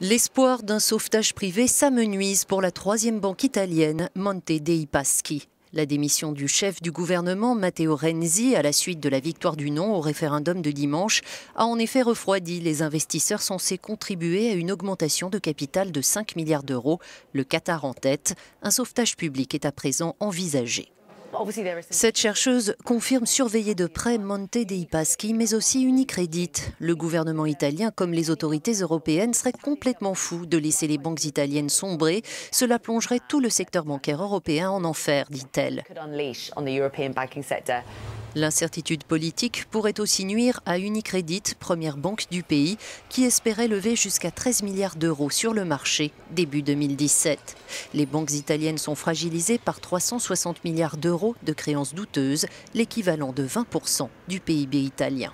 L'espoir d'un sauvetage privé s'amenuise pour la troisième banque italienne, Monte dei Paschi. La démission du chef du gouvernement, Matteo Renzi, à la suite de la victoire du non au référendum de dimanche, a en effet refroidi les investisseurs censés contribuer à une augmentation de capital de 5 milliards d'euros, le Qatar en tête. Un sauvetage public est à présent envisagé. Cette chercheuse confirme surveiller de près Monte dei Paschi, mais aussi Unicredit. Le gouvernement italien, comme les autorités européennes, serait complètement fou de laisser les banques italiennes sombrer. Cela plongerait tout le secteur bancaire européen en enfer, dit-elle. L'incertitude politique pourrait aussi nuire à Unicredit, première banque du pays, qui espérait lever jusqu'à 13 milliards d'euros sur le marché début 2017. Les banques italiennes sont fragilisées par 360 milliards d'euros de créances douteuses, l'équivalent de 20% du PIB italien.